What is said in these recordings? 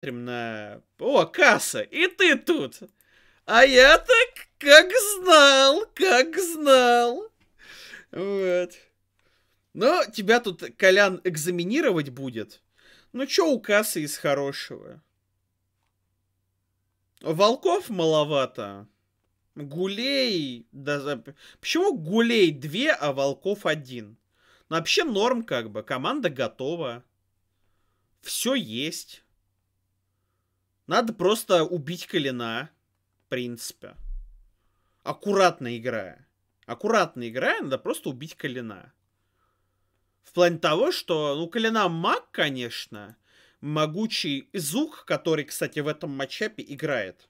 смотрим на... О, касса, и ты тут! А я так как знал, как знал. Вот. Но тебя тут Колян экзаменировать будет. Ну чё у кассы из хорошего? Волков маловато. Гулей... Да, почему гулей две а волков один Ну, вообще норм как бы. Команда готова. Все есть. Надо просто убить Калина, в принципе. Аккуратно играя. Аккуратно играя, надо просто убить Калина. В плане того, что, ну, Калина маг, конечно, могучий Изук, который, кстати, в этом матчапе играет.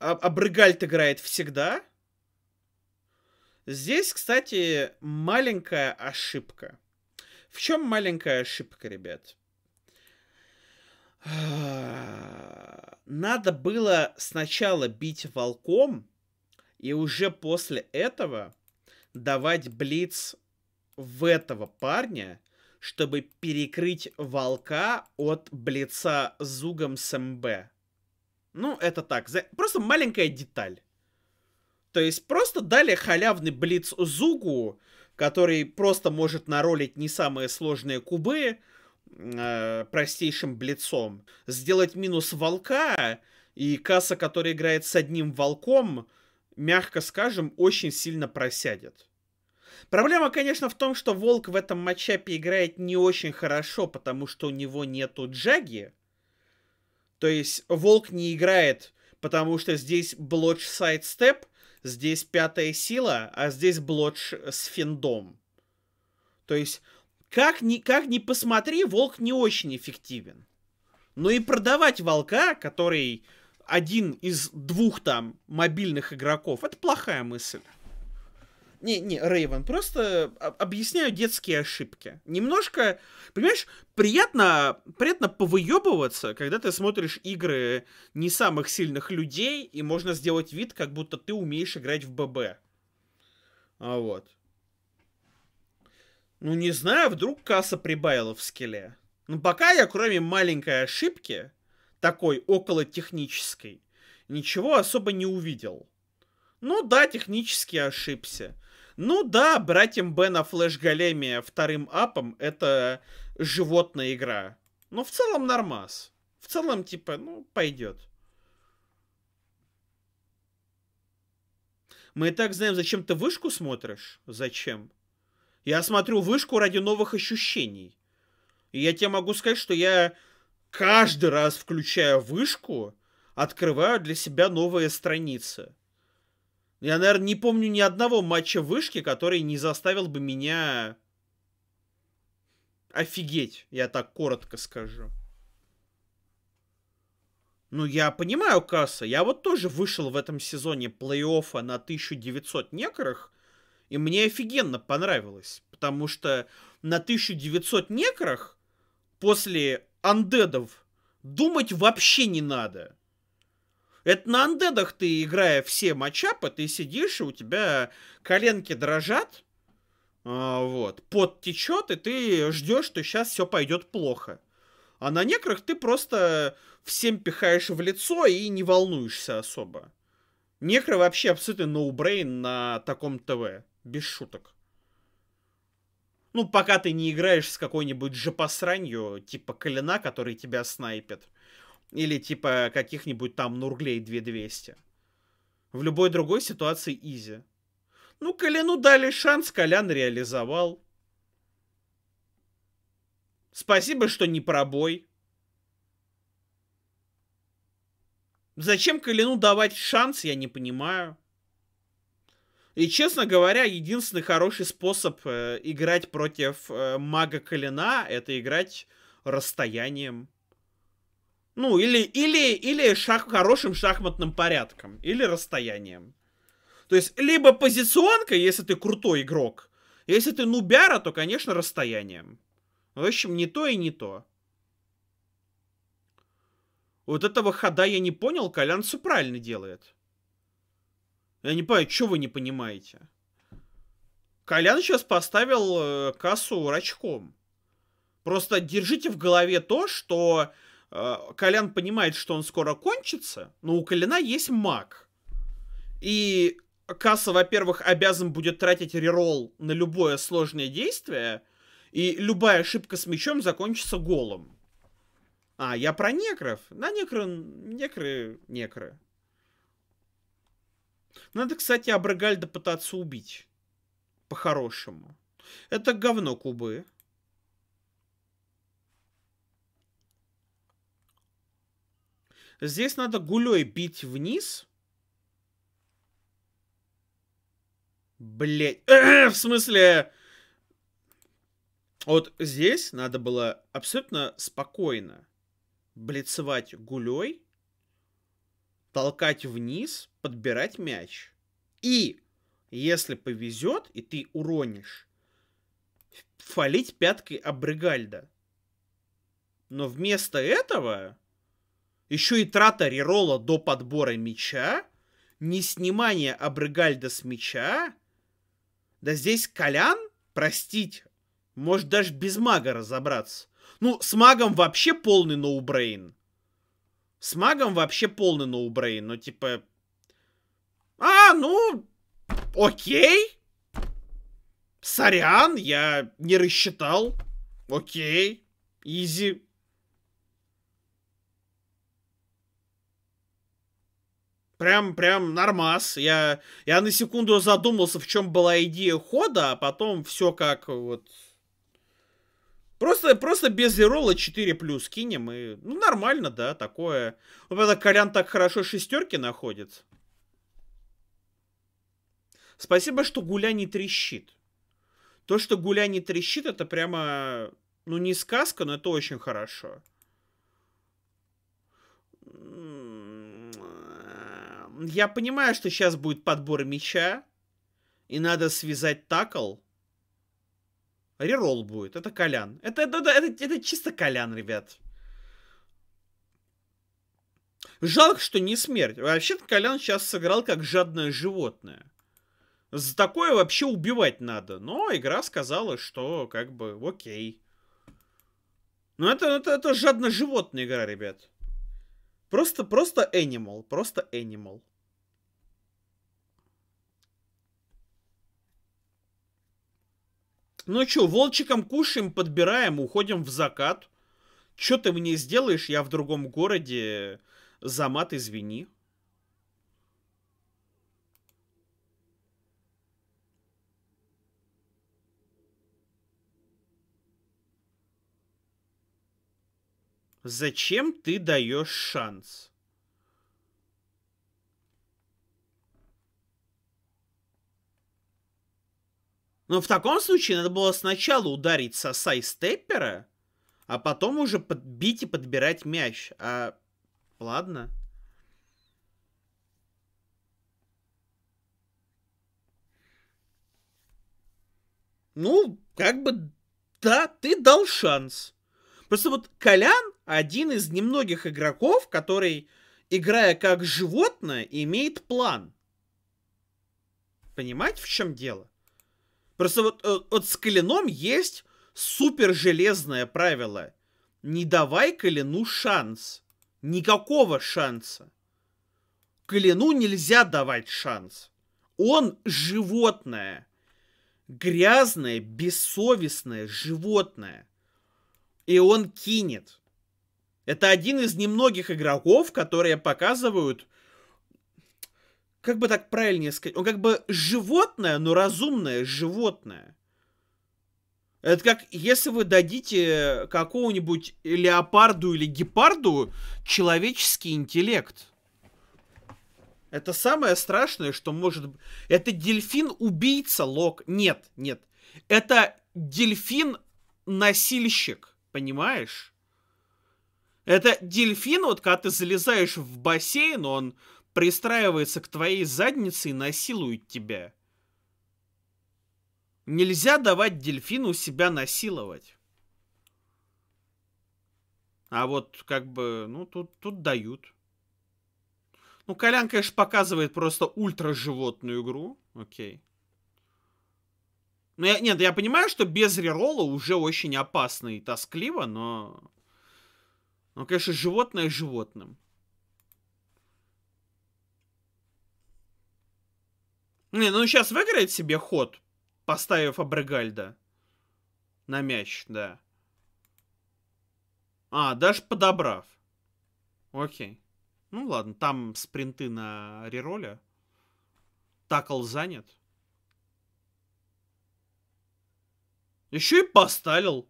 А Абрыгальт играет всегда. Здесь, кстати, маленькая ошибка. В чем маленькая ошибка, ребят? Надо было сначала бить волком, и уже после этого давать блиц в этого парня, чтобы перекрыть волка от блица зугом с МБ. Ну, это так. Просто маленькая деталь. То есть просто дали халявный блиц Зугу, который просто может наролить не самые сложные кубы, э, простейшим блицом. Сделать минус волка, и касса, которая играет с одним волком, мягко скажем, очень сильно просядет. Проблема, конечно, в том, что Волк в этом матчапе играет не очень хорошо, потому что у него нету Джаги. То есть Волк не играет, потому что здесь Блодж Сайдстеп, здесь Пятая Сила, а здесь Блодж с Финдом. То есть как ни, как ни посмотри, волк не очень эффективен. Но и продавать волка, который один из двух там мобильных игроков, это плохая мысль. Не, не, Рейвен, просто объясняю детские ошибки. Немножко, понимаешь, приятно, приятно повыебываться, когда ты смотришь игры не самых сильных людей, и можно сделать вид, как будто ты умеешь играть в ББ. А Вот. Ну, не знаю, вдруг касса прибавила в скеле. Но ну, пока я, кроме маленькой ошибки, такой около технической, ничего особо не увидел. Ну да, технически ошибся. Ну да, братьям Бена Флэш Големия вторым апом это животная игра. Но в целом нормас. В целом, типа, ну, пойдет. Мы и так знаем, зачем ты вышку смотришь. Зачем? Я смотрю вышку ради новых ощущений. И я тебе могу сказать, что я каждый раз, включая вышку, открываю для себя новые страницы. Я, наверное, не помню ни одного матча вышки, который не заставил бы меня офигеть, я так коротко скажу. Ну, я понимаю, касса. Я вот тоже вышел в этом сезоне плей-оффа на 1900 некрых и мне офигенно понравилось, потому что на 1900 некрах после андедов думать вообще не надо. Это на андедах ты, играя все матчапы, ты сидишь, и у тебя коленки дрожат, а, вот, пот течет, и ты ждешь, что сейчас все пойдет плохо. А на некрах ты просто всем пихаешь в лицо и не волнуешься особо. Некро вообще абсолютно ноубрейн на таком ТВ. Без шуток. Ну, пока ты не играешь с какой-нибудь же жопосранью, типа Калина, который тебя снайпит. Или типа каких-нибудь там Нурглей 2200. В любой другой ситуации изи. Ну, Калину дали шанс, Колян реализовал. Спасибо, что не пробой. Зачем Калину давать шанс, я не понимаю. И, честно говоря, единственный хороший способ э, играть против э, мага Калина — это играть расстоянием. Ну, или, или, или шах, хорошим шахматным порядком, или расстоянием. То есть, либо позиционка, если ты крутой игрок, если ты нубяра, то, конечно, расстоянием. В общем, не то и не то. Вот этого хода я не понял, Колян все правильно делает. Я не понимаю, что вы не понимаете? Колян сейчас поставил э, кассу рачком. Просто держите в голове то, что э, Колян понимает, что он скоро кончится, но у Коляна есть маг. И касса, во-первых, обязан будет тратить реролл на любое сложное действие, и любая ошибка с мечом закончится голом. А, я про некров. На некры, некры, некры. Надо, ну, кстати, Абрагальда пытаться убить. По-хорошему. Это говно Кубы. Здесь надо гулей бить вниз. Блять. в смысле... Вот здесь надо было абсолютно спокойно блицевать гулей толкать вниз, подбирать мяч. И если повезет, и ты уронишь, фалить пяткой Абрегальда. Но вместо этого еще и трата рерола до подбора мяча, не снимание Абрегальда с мяча. Да здесь Колян, простите, может даже без мага разобраться. Ну, с магом вообще полный ноубрейн. No с магом вообще полный ноубрейн, но ну, типа... А, ну, окей. Сорян, я не рассчитал. Окей, изи. Прям, прям нормас. Я, я на секунду задумался, в чем была идея хода, а потом все как вот Просто, просто без зерола 4 плюс кинем и... Ну, нормально, да, такое. Вот это Колян так хорошо шестерки находит. Спасибо, что Гуля не трещит. То, что Гуля не трещит, это прямо... Ну, не сказка, но это очень хорошо. Я понимаю, что сейчас будет подбор мяча. И надо связать такл. Реролл будет. Это Колян. Это, это, это, это, чисто Колян, ребят. Жалко, что не смерть. Вообще-то Колян сейчас сыграл как жадное животное. За такое вообще убивать надо. Но игра сказала, что как бы окей. Но ну, это, это, это жадно животная игра, ребят. Просто, просто animal. Просто animal. Ну чё, волчиком кушаем, подбираем, уходим в закат. Чё ты мне сделаешь, я в другом городе. замат, извини. Зачем ты даешь шанс? Но в таком случае надо было сначала ударить соса и степпера, а потом уже бить и подбирать мяч. А ладно. Ну, как бы, да, ты дал шанс. Просто вот Колян один из немногих игроков, который, играя как животное, имеет план. Понимаете, в чем дело? Просто вот, э, вот с коленом есть супер железное правило. Не давай колену шанс. Никакого шанса. Колену нельзя давать шанс. Он животное. Грязное, бессовестное животное. И он кинет. Это один из немногих игроков, которые показывают как бы так правильнее сказать, он как бы животное, но разумное животное. Это как если вы дадите какому-нибудь леопарду или гепарду человеческий интеллект. Это самое страшное, что может... Это дельфин-убийца, Лок. Нет, нет. Это дельфин-насильщик, понимаешь? Это дельфин, вот когда ты залезаешь в бассейн, он пристраивается к твоей заднице и насилует тебя. Нельзя давать дельфину себя насиловать. А вот как бы, ну, тут, тут дают. Ну, Колян, конечно, показывает просто ультра-животную игру. Окей. Ну, я, нет, я понимаю, что без рерола уже очень опасно и тоскливо, но... Ну, конечно, животное животным. Не, ну сейчас выиграет себе ход, поставив Абрегальда. На мяч, да. А, даже подобрав. Окей. Ну ладно, там спринты на рероле. Такл занят. Еще и поставил.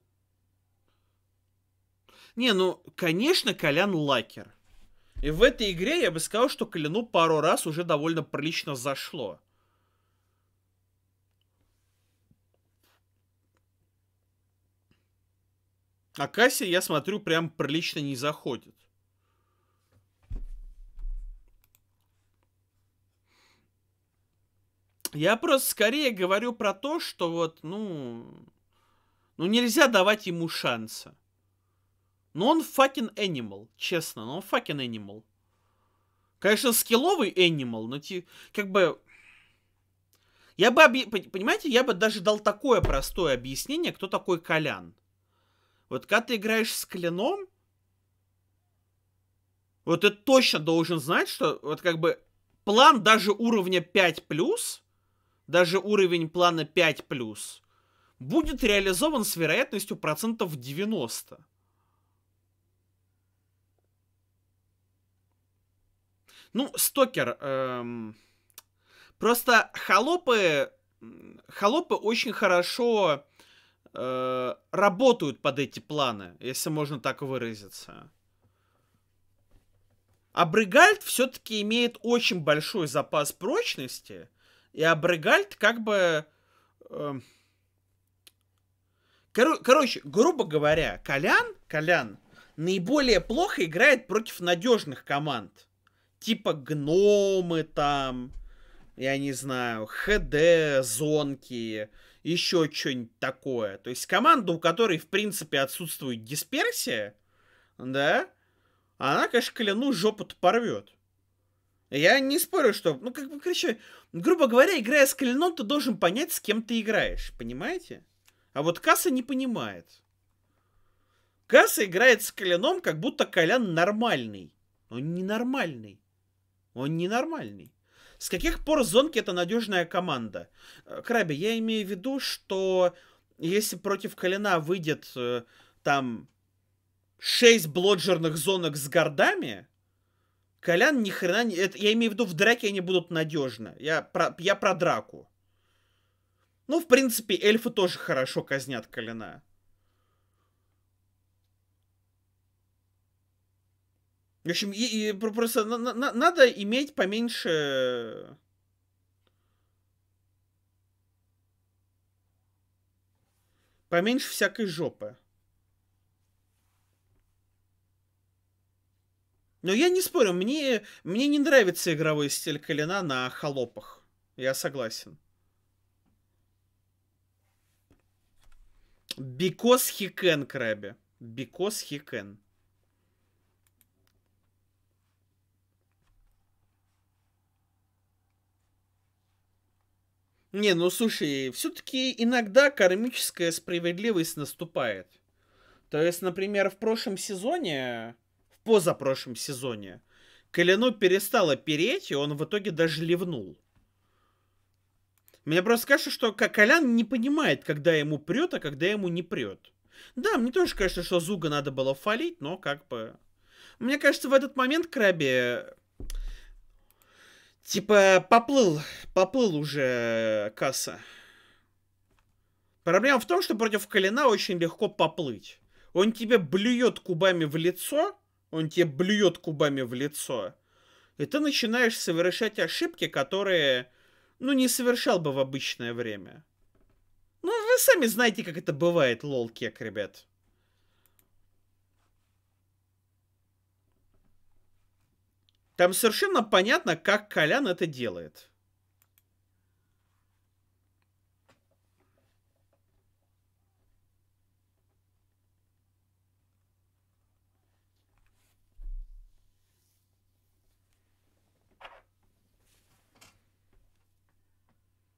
Не, ну, конечно, Колян лакер. И в этой игре я бы сказал, что Коляну пару раз уже довольно прилично зашло. А Касси, я смотрю, прям прилично не заходит. Я просто скорее говорю про то, что вот, ну... Ну, нельзя давать ему шанса. Но он fucking animal, честно, но он fucking animal. Конечно, скилловый animal, но ти, как бы... Я бы, понимаете, я бы даже дал такое простое объяснение, кто такой Колян. Вот когда ты играешь с клином, вот ты точно должен знать, что вот как бы план даже уровня 5+, даже уровень плана 5+, будет реализован с вероятностью процентов 90. Ну, стокер. Эм... Просто холопы... Холопы очень хорошо Э, работают под эти планы, если можно так выразиться. А Абрегальд все-таки имеет очень большой запас прочности, и Абрегальд как бы... Эм, кор- короче, грубо говоря, Колян, Колян наиболее плохо играет против надежных команд. Типа гномы там, я не знаю, ХД, зонки, еще что-нибудь такое. То есть команда, у которой, в принципе, отсутствует дисперсия, да, она, конечно, колену жопу-то порвет. Я не спорю, что... Ну, как бы, короче, грубо говоря, играя с коленом, ты должен понять, с кем ты играешь, понимаете? А вот касса не понимает. Касса играет с коленом, как будто колян нормальный. Он ненормальный. Он ненормальный. С каких пор Зонки это надежная команда? Э, Краби, я имею в виду, что если против Калина выйдет э, там 6 блоджерных зонок с гордами, Колян ни хрена не... Это, я имею в виду, в драке они будут надежны. Я про, я про драку. Ну, в принципе, эльфы тоже хорошо казнят Калина. В общем, и, и просто на, на, надо иметь поменьше... Поменьше всякой жопы. Но я не спорю, мне, мне не нравится игровой стиль Калина на холопах. Я согласен. Because he can, Краби. Because he can. Не, ну слушай, все-таки иногда кармическая справедливость наступает. То есть, например, в прошлом сезоне, в позапрошлом сезоне, Коляну перестало переть, и он в итоге даже ливнул. Мне просто кажется, что Колян не понимает, когда ему прет, а когда ему не прет. Да, мне тоже кажется, что Зуга надо было фалить, но как бы... Мне кажется, в этот момент Краби Типа, поплыл, поплыл уже э, касса. Проблема в том, что против колена очень легко поплыть. Он тебе блюет кубами в лицо, он тебе блюет кубами в лицо, и ты начинаешь совершать ошибки, которые, ну, не совершал бы в обычное время. Ну, вы сами знаете, как это бывает, лол-кек, ребят. Там совершенно понятно, как Колян это делает.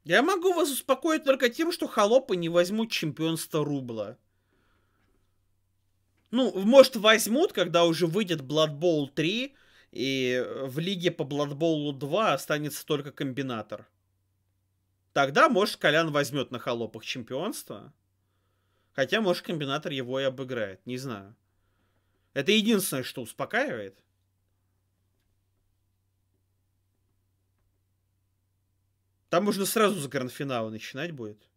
Я могу вас успокоить только тем, что холопы не возьмут чемпионство рубла. Ну, может, возьмут, когда уже выйдет Blood Bowl 3, и э, в лиге по Бладболу 2 останется только комбинатор. Тогда, может, Колян возьмет на холопах чемпионство. Хотя, может, комбинатор его и обыграет, не знаю. Это единственное, что успокаивает. Там можно сразу с гранд-финала начинать будет.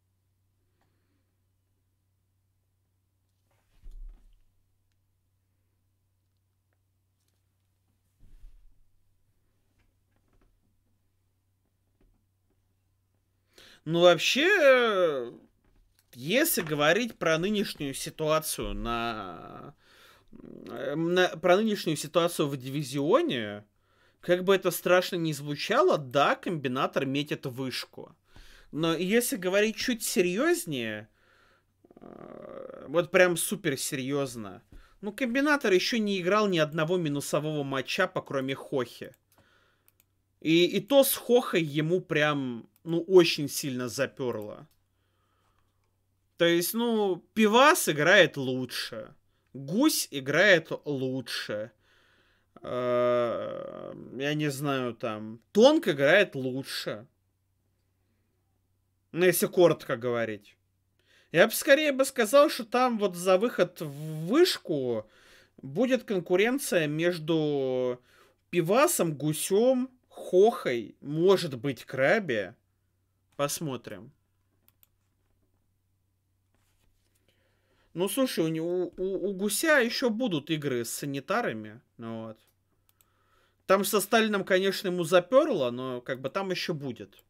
Ну, вообще, если говорить про нынешнюю ситуацию на... на... про нынешнюю ситуацию в дивизионе, как бы это страшно ни звучало, да, комбинатор метит вышку. Но если говорить чуть серьезнее, э, вот прям супер серьезно, ну, комбинатор еще не играл ни одного минусового матча, по кроме Хохи. И, и то с Хохой ему прям ну, очень сильно заперло. То есть, ну, Пивас играет лучше. Гусь играет лучше. Э, я не знаю, там... Тонк играет лучше. Ну, если коротко говорить. Я бы скорее бы сказал, что там вот за выход в вышку будет конкуренция между Пивасом, Гусем, Хохой, может быть, Краби. Посмотрим. Ну, слушай, у, него, у, у Гуся еще будут игры с санитарами. Ну, вот. Там со Сталином, конечно, ему заперло, но как бы там еще будет.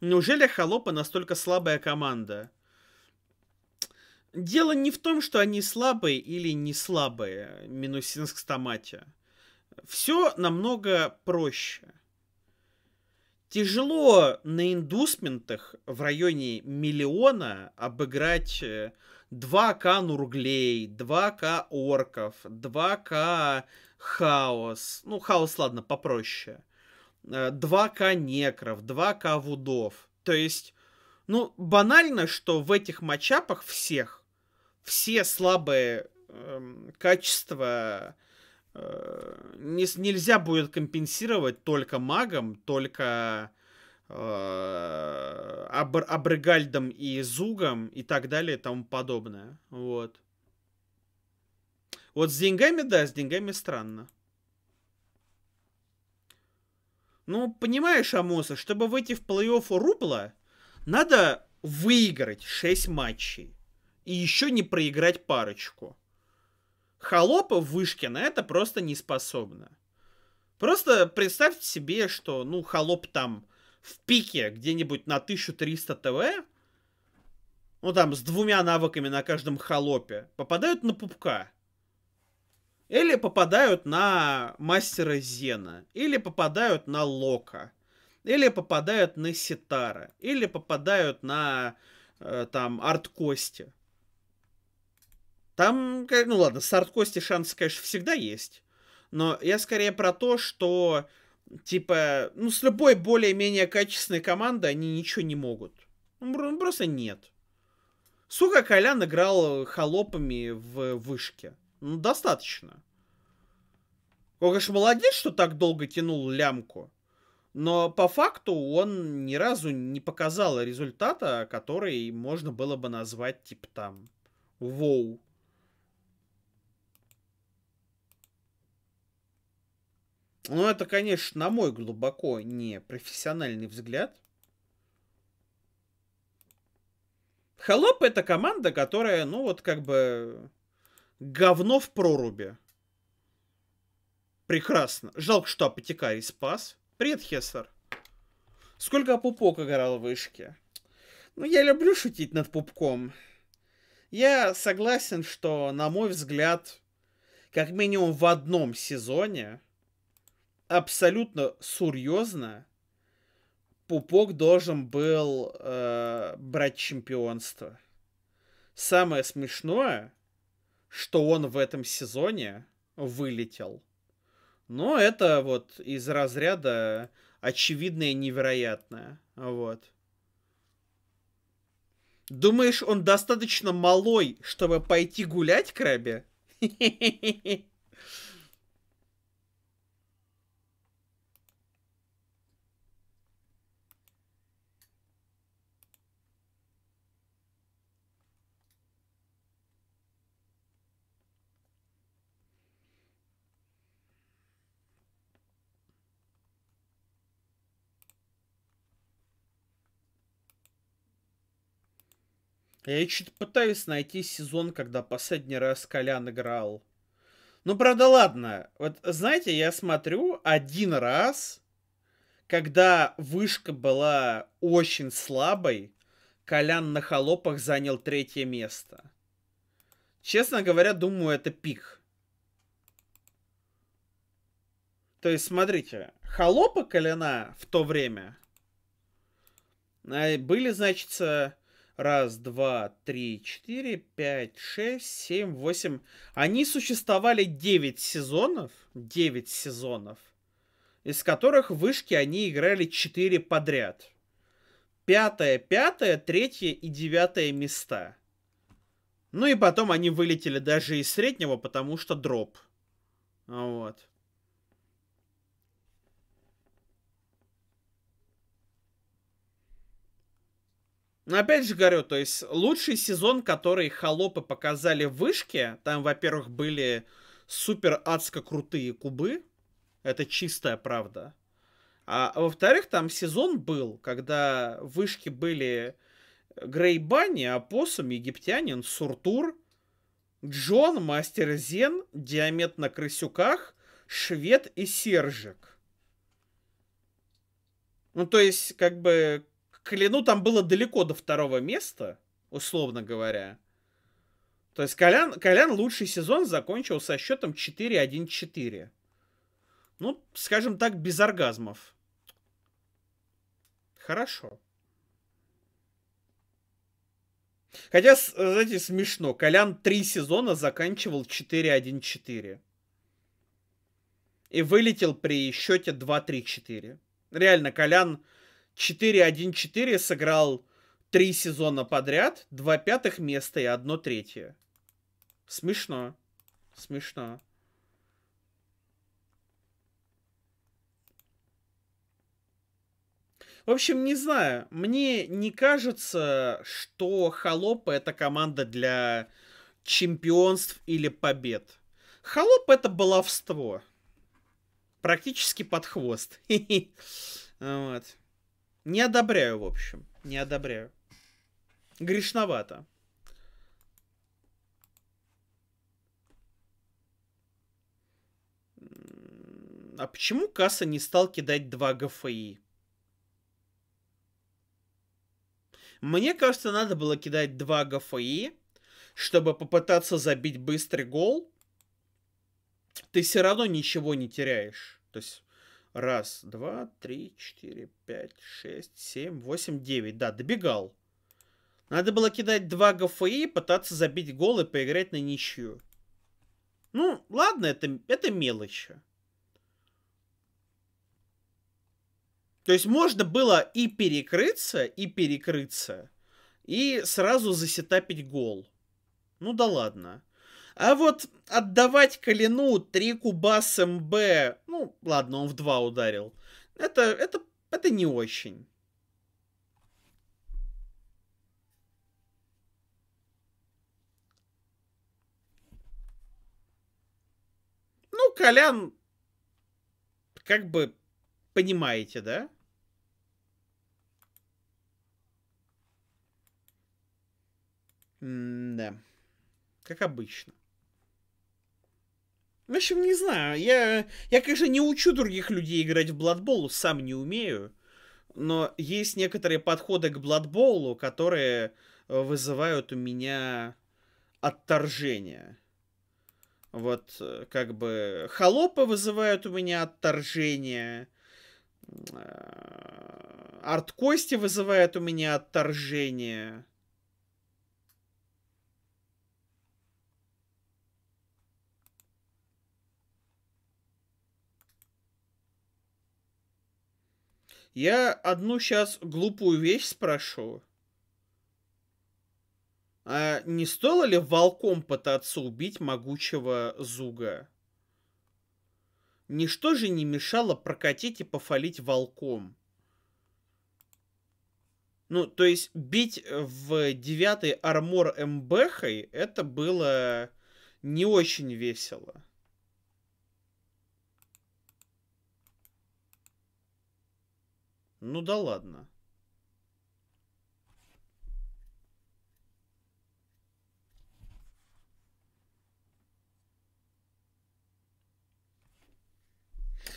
Неужели Холопы настолько слабая команда? Дело не в том, что они слабые или не слабые, Минусинск с Все намного проще. Тяжело на индусментах в районе миллиона обыграть 2К э, Нурглей, 2К Орков, 2К Хаос. Ну, Хаос, ладно, попроще. 2К э, Некров, 2К Вудов. То есть, ну, банально, что в этих матчапах всех, все слабые э, качества Э, не, нельзя будет компенсировать только магом, только э, Абрегальдом и Зугом и так далее и тому подобное. Вот. Вот с деньгами, да, с деньгами странно. Ну, понимаешь, Амоса, чтобы выйти в плей-офф у Рубла, надо выиграть 6 матчей. И еще не проиграть парочку в вышке на это просто не способна. Просто представьте себе, что, ну, холоп там в пике где-нибудь на 1300 ТВ, ну, там, с двумя навыками на каждом холопе, попадают на пупка. Или попадают на мастера Зена, или попадают на Лока, или попадают на Ситара, или попадают на, э, там, арт-кости. Там, ну ладно, старт кости шансы, конечно, всегда есть. Но я скорее про то, что, типа, ну, с любой более-менее качественной командой они ничего не могут. Ну, ну просто нет. Сука, Колян играл холопами в вышке. Ну, достаточно. Он, конечно, молодец, что так долго тянул лямку. Но по факту он ни разу не показал результата, который можно было бы назвать, типа, там, воу. Ну, это, конечно, на мой глубоко не профессиональный взгляд. Холоп — это команда, которая, ну, вот как бы говно в проруби. Прекрасно. Жалко, что Апотекарий спас. Привет, Хессер. Сколько пупок играл в вышке? Ну, я люблю шутить над пупком. Я согласен, что, на мой взгляд, как минимум в одном сезоне абсолютно серьезно Пупок должен был э, брать чемпионство. Самое смешное, что он в этом сезоне вылетел. Но это вот из разряда очевидное и невероятное. Вот. Думаешь, он достаточно малой, чтобы пойти гулять, Краби? Я что-то пытаюсь найти сезон, когда последний раз Колян играл. Ну, правда, ладно. Вот, знаете, я смотрю один раз, когда вышка была очень слабой, Колян на холопах занял третье место. Честно говоря, думаю, это пик. То есть, смотрите, холопы Коляна в то время а, были, значит, Раз, два, три, четыре, пять, шесть, семь, восемь. Они существовали девять сезонов. девять сезонов. Из которых вышки они играли четыре подряд. Пятое, пятое, третье и девятое места. Ну и потом они вылетели даже из среднего, потому что дроп. Вот. Но опять же говорю, то есть лучший сезон, который холопы показали в вышке, там, во-первых, были супер адско крутые кубы, это чистая правда. А, во-вторых, там сезон был, когда в вышке были Грейбани, Апоссум, Египтянин, Суртур, Джон, Мастер Зен, Диамет на крысюках, Швед и Сержик. Ну, то есть, как бы, Клину там было далеко до второго места, условно говоря. То есть Колян, Колян лучший сезон закончил со счетом 4-1-4. Ну, скажем так, без оргазмов. Хорошо. Хотя, знаете, смешно. Колян три сезона заканчивал 4-1-4. И вылетел при счете 2-3-4. Реально, Колян 4-1-4 сыграл три сезона подряд, два пятых места и одно третье. Смешно. Смешно. В общем, не знаю. Мне не кажется, что Холоп это команда для чемпионств или побед. Холоп это баловство. Практически под хвост. Вот. Не одобряю, в общем. Не одобряю. Грешновато. А почему Касса не стал кидать два ГФИ? Мне кажется, надо было кидать два ГФИ, чтобы попытаться забить быстрый гол. Ты все равно ничего не теряешь. То есть Раз, два, три, четыре, пять, шесть, семь, восемь, девять. Да, добегал. Надо было кидать два ГФИ, пытаться забить гол и поиграть на ничью. Ну, ладно, это, это мелочи. То есть можно было и перекрыться, и перекрыться, и сразу засетапить гол. Ну да ладно. А вот отдавать Калину три куба с МБ ну, ладно, он в два ударил. Это, это, это не очень. Ну, Колян, как бы, понимаете, да? М да. Как обычно. В общем, не знаю. Я, я, конечно, не учу других людей играть в Бладбол, сам не умею. Но есть некоторые подходы к Бладболу, которые э, вызывают у меня отторжение. Вот, э, как бы, холопы вызывают у меня отторжение. Э, арт-кости вызывают у меня отторжение. Я одну сейчас глупую вещь спрошу. А не стоило ли волком пытаться убить могучего Зуга? Ничто же не мешало прокатить и пофалить волком. Ну, то есть бить в девятый армор МБХой это было не очень весело. Ну да ладно.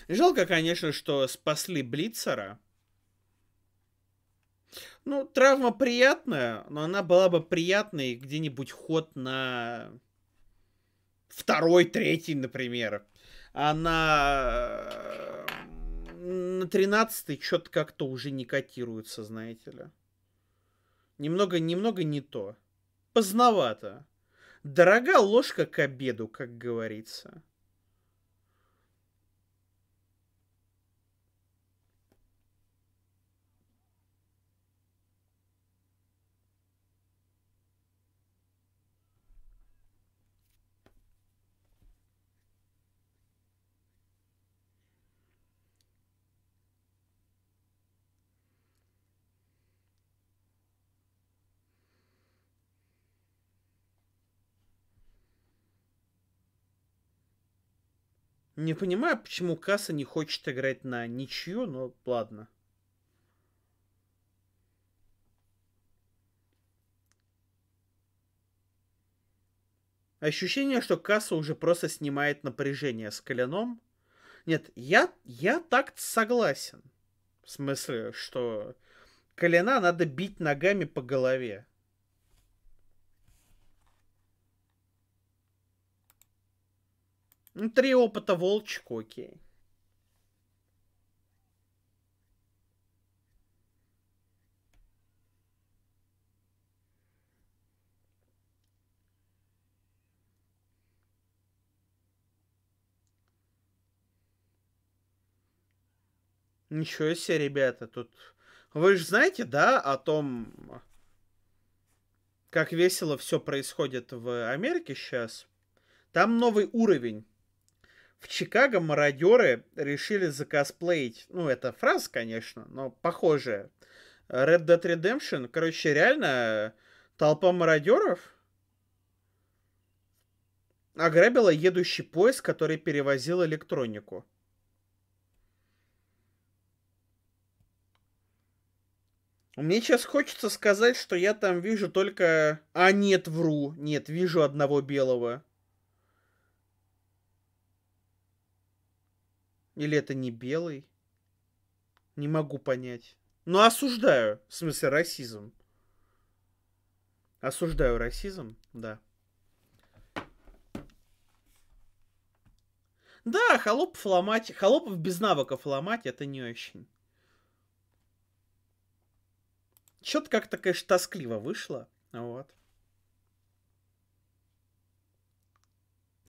Жалко, конечно, что спасли Блицера. Ну, травма приятная, но она была бы приятной где-нибудь ход на второй, третий, например. А на э, на 13 что-то как-то уже не котируется, знаете ли. Немного, немного не то. Поздновато. Дорога ложка к обеду, как говорится. Не понимаю, почему Касса не хочет играть на ничью, но ладно. Ощущение, что Касса уже просто снимает напряжение с коленом. Нет, я, я так согласен. В смысле, что колена надо бить ногами по голове. Ну, три опыта волчку, окей. Ничего себе, ребята, тут... Вы же знаете, да, о том, как весело все происходит в Америке сейчас? Там новый уровень в Чикаго мародеры решили закосплеить, ну, это фраза, конечно, но похожая. Red Dead Redemption, короче, реально э, толпа мародеров ограбила едущий поезд, который перевозил электронику. Мне сейчас хочется сказать, что я там вижу только... А, нет, вру. Нет, вижу одного белого. Или это не белый? Не могу понять. Но ну, осуждаю, в смысле, расизм. Осуждаю расизм, да. Да, холопов ломать, холопов без навыков ломать, это не очень. Что-то как-то, конечно, тоскливо вышло. Вот.